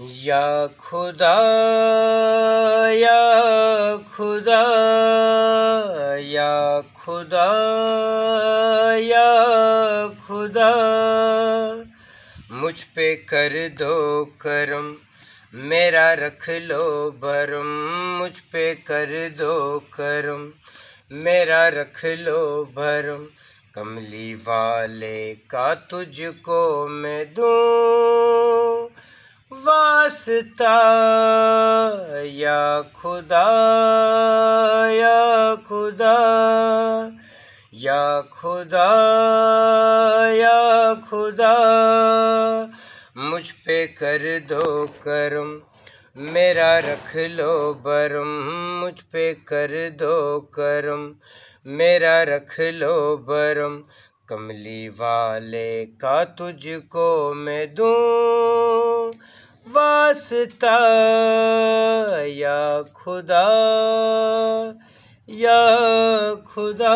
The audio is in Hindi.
या खुदा या खुदा या खुदा या खुदा मुझ पे कर दो करम मेरा रख लो भरम मुझ पे कर दो करम मेरा रख लो भरम कमली वाले का तुझको मैं दूँ वास्ता या खुदा या खुदा या खुदा या खुदा मुझ पे कर दो करम मेरा रख लो बरम मुझ पे कर दो करम मेरा रख लो बरम कमली वाले का तुझको मैं दूँ वास्ता या खुदा या खुदा